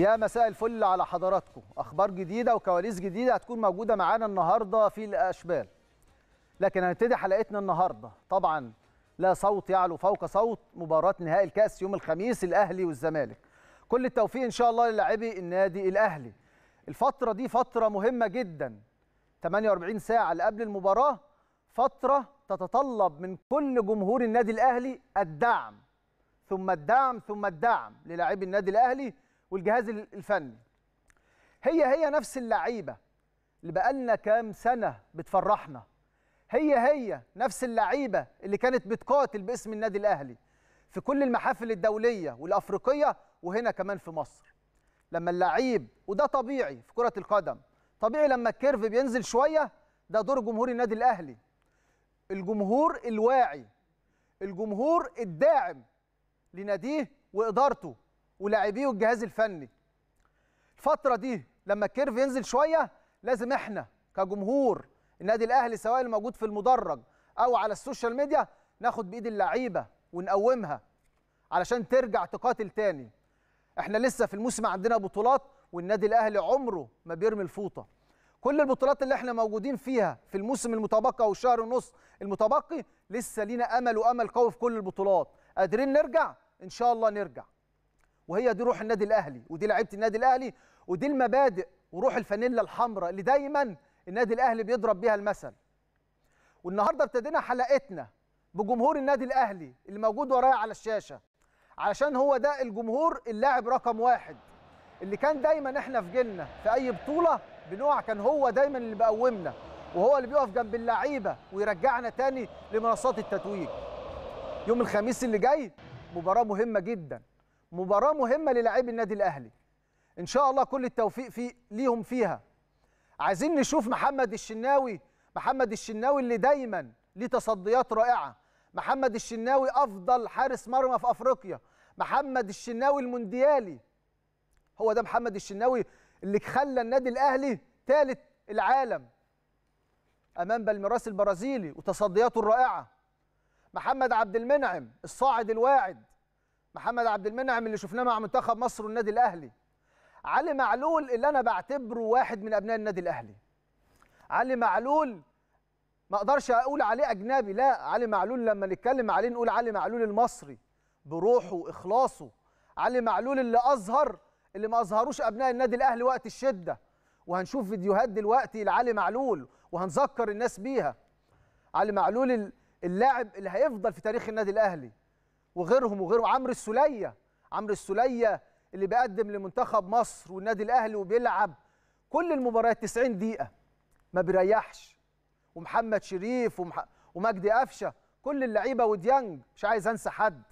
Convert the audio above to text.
يا مساء الفل على حضراتكم اخبار جديده وكواليس جديده هتكون موجوده معانا النهارده في الاشبال لكن هنبتدي حلقتنا النهارده طبعا لا صوت يعلو فوق صوت مباراه نهائي الكاس يوم الخميس الاهلي والزمالك كل التوفيق ان شاء الله للاعبي النادي الاهلي الفتره دي فتره مهمه جدا 48 ساعه قبل المباراه فتره تتطلب من كل جمهور النادي الاهلي الدعم ثم الدعم ثم الدعم للاعبي النادي الاهلي والجهاز الفني هي هي نفس اللعيبه اللي بقالنا كام سنه بتفرحنا هي هي نفس اللعيبه اللي كانت بتقاتل باسم النادي الاهلي في كل المحافل الدوليه والافريقيه وهنا كمان في مصر لما اللعيب وده طبيعي في كره القدم طبيعي لما الكيرف بينزل شويه ده دور جمهور النادي الاهلي الجمهور الواعي الجمهور الداعم لناديه وادارته ولاعبيه والجهاز الفني الفتره دي لما الكيرف ينزل شويه لازم احنا كجمهور النادي الاهلي سواء الموجود في المدرج او على السوشيال ميديا ناخد بايد اللعيبه ونقومها علشان ترجع تقاتل تاني احنا لسه في الموسم عندنا بطولات والنادي الاهلي عمره ما بيرمي الفوطه كل البطولات اللي احنا موجودين فيها في الموسم المتبقى او الشهر ونص المتبقي لسه لينا امل وامل قوي في كل البطولات قادرين نرجع ان شاء الله نرجع وهي دي روح النادي الاهلي ودي لعيبه النادي الاهلي ودي المبادئ وروح الفانيلا الحمراء اللي دايما النادي الاهلي بيضرب بيها المثل والنهارده ابتدينا حلقتنا بجمهور النادي الاهلي اللي موجود ورايا على الشاشه علشان هو ده الجمهور اللاعب رقم واحد اللي كان دايما احنا في جيلنا في اي بطوله بنقع كان هو دايما اللي بيقومنا وهو اللي بيقف جنب اللعيبه ويرجعنا تاني لمنصات التتويج يوم الخميس اللي جاي مباراه مهمه جدا مباراه مهمه للاعبي النادي الاهلي ان شاء الله كل التوفيق في ليهم فيها عايزين نشوف محمد الشناوي محمد الشناوي اللي دايما ليه تصديات رائعه محمد الشناوي افضل حارس مرمى في افريقيا محمد الشناوي المونديالي هو ده محمد الشناوي اللي خلى النادي الاهلي ثالث العالم امام بالميراس البرازيلي وتصدياته الرائعه محمد عبد المنعم الصاعد الواعد محمد عبد المنعم اللي شفناه مع منتخب مصر والنادي الاهلي علي معلول اللي انا بعتبره واحد من ابناء النادي الاهلي علي معلول ما اقدرش اقول عليه اجنبي لا علي معلول لما نتكلم عليه نقول علي معلول المصري بروحه واخلاصه علي معلول اللي اظهر اللي ما اظهروش ابناء النادي الاهلي وقت الشده وهنشوف فيديوهات دلوقتي لعلي معلول وهنذكر الناس بيها علي معلول اللاعب اللي هيفضل في تاريخ النادي الاهلي وغيرهم وغيرهم عمرو السليه عمرو السليه اللي بيقدم لمنتخب مصر والنادي الاهلي وبيلعب كل المباريات 90 دقيقه ما بيريحش ومحمد شريف ومح... ومجدي قفشه كل اللعيبه وديانج مش عايز انسى حد